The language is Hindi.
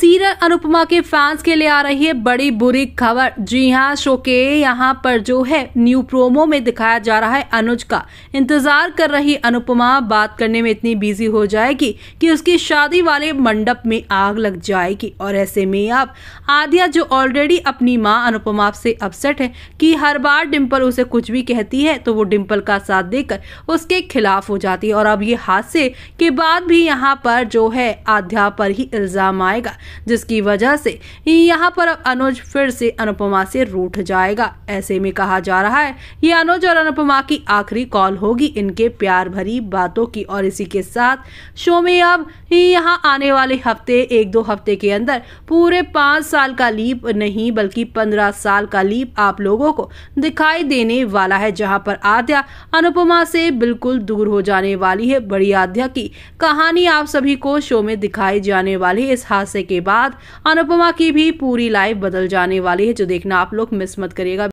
सीरियल अनुपमा के फैंस के लिए आ रही है बड़ी बुरी खबर जी हाँ शो के यहाँ पर जो है न्यू प्रोमो में दिखाया जा रहा है अनुज का इंतजार कर रही अनुपमा बात करने में इतनी बिजी हो जाएगी कि उसकी शादी वाले मंडप में आग लग जाएगी और ऐसे में आप आदिया जो ऑलरेडी अपनी माँ अनुपमा से अपसेट है कि हर बार डिम्पल उसे कुछ भी कहती है तो वो डिम्पल का साथ देकर उसके खिलाफ हो जाती है और अब ये हादसे के बाद भी यहाँ पर जो है आध्या पर ही इल्ज़ाम आएगा जिसकी वजह से यहाँ पर अब अनुज फिर से अनुपमा से रूठ जाएगा ऐसे में कहा जा रहा है ये अनुज और अनुपमा की आखिरी कॉल होगी इनके प्यार भरी बातों की और इसी के साथ शो में अब यहाँ आने वाले हफ्ते एक दो हफ्ते के अंदर पूरे पाँच साल का लीप नहीं बल्कि पंद्रह साल का लीप आप लोगों को दिखाई देने वाला है जहाँ पर आद्या अनुपमा से बिल्कुल दूर हो जाने वाली है बड़ी आद्या की कहानी आप सभी को शो में दिखाई जाने वाली इस हादसे के बाद अनुपमा की भी पूरी लाइफ बदल जाने वाली है जो देखना आप लोग मिस मत करिएगा